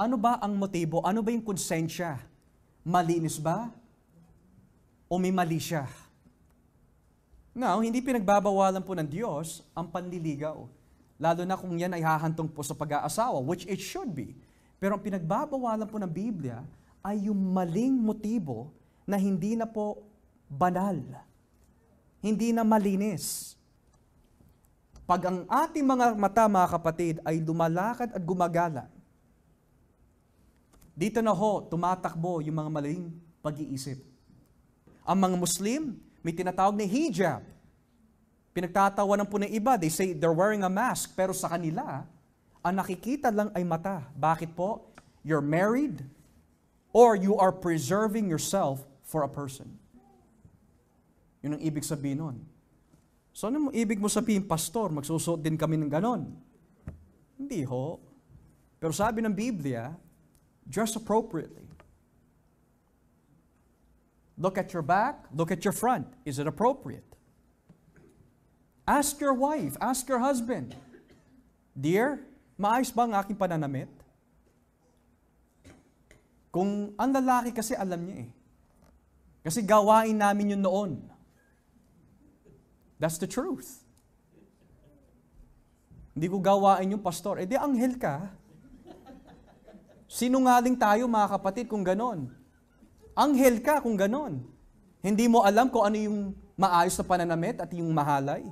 Ano ba ang motibo? Ano ba yung konsensya? Malinis ba? O may mali siya? Now, hindi pinagbabawalan po ng Diyos ang panliligaw. Lalo na kung yan ay hahantong po sa pag-aasawa, which it should be. Pero ang pinagbabawalan po ng Biblia ay yung maling motibo na hindi na po banal. Hindi na malinis. Pag ang ating mga mata, mga kapatid, ay lumalakad at gumagala dito na ho, tumatakbo yung mga maling pag-iisip. Ang mga Muslim, may tinatawag na hijab. Pinagtatawanan po ng iba. They say they're wearing a mask. Pero sa kanila, ang nakikita lang ay mata. Bakit po? You're married or you are preserving yourself for a person. Yun ang ibig sabihin nun. So ano mo ibig mo sabihin, Pastor, magsusuot din kami ng ganon? Hindi ho. Pero sabi ng Biblia, Dress appropriately. Look at your back, look at your front. Is it appropriate? Ask your wife, ask your husband, Dear, maayos ba ang aking pananamit? Kung ang lalaki kasi alam niya eh. Kasi gawain namin yun noon. That's the truth. Hindi ko gawain yung pastor. Eh di anghel ka. Sinungaling tayo mga kapatid kung ganon. Anghel ka kung ganon. Hindi mo alam kung ano yung maayos na pananamit at yung mahalay.